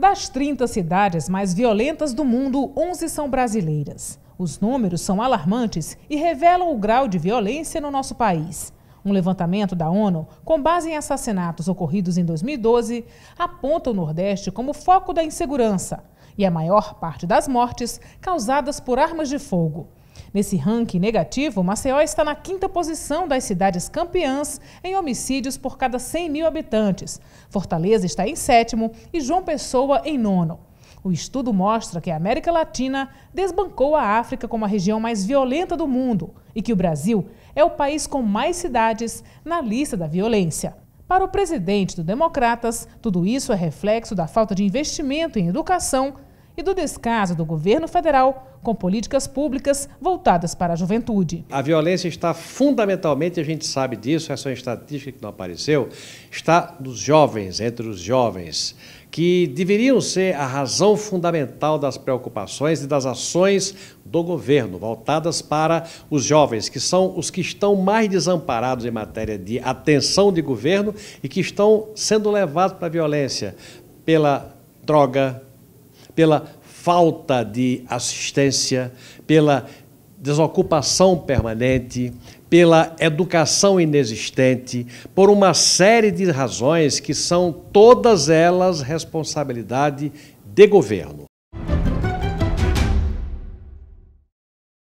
Das 30 cidades mais violentas do mundo, 11 são brasileiras. Os números são alarmantes e revelam o grau de violência no nosso país. Um levantamento da ONU, com base em assassinatos ocorridos em 2012, aponta o Nordeste como foco da insegurança e a maior parte das mortes causadas por armas de fogo. Nesse ranking negativo, Maceió está na quinta posição das cidades campeãs em homicídios por cada 100 mil habitantes. Fortaleza está em sétimo e João Pessoa em nono. O estudo mostra que a América Latina desbancou a África como a região mais violenta do mundo e que o Brasil é o país com mais cidades na lista da violência. Para o presidente do Democratas, tudo isso é reflexo da falta de investimento em educação e do descaso do governo federal com políticas públicas voltadas para a juventude. A violência está fundamentalmente, a gente sabe disso, essa é uma estatística que não apareceu, está nos jovens, entre os jovens, que deveriam ser a razão fundamental das preocupações e das ações do governo, voltadas para os jovens, que são os que estão mais desamparados em matéria de atenção de governo e que estão sendo levados para a violência pela droga, pela falta de assistência, pela desocupação permanente, pela educação inexistente, por uma série de razões que são todas elas responsabilidade de governo.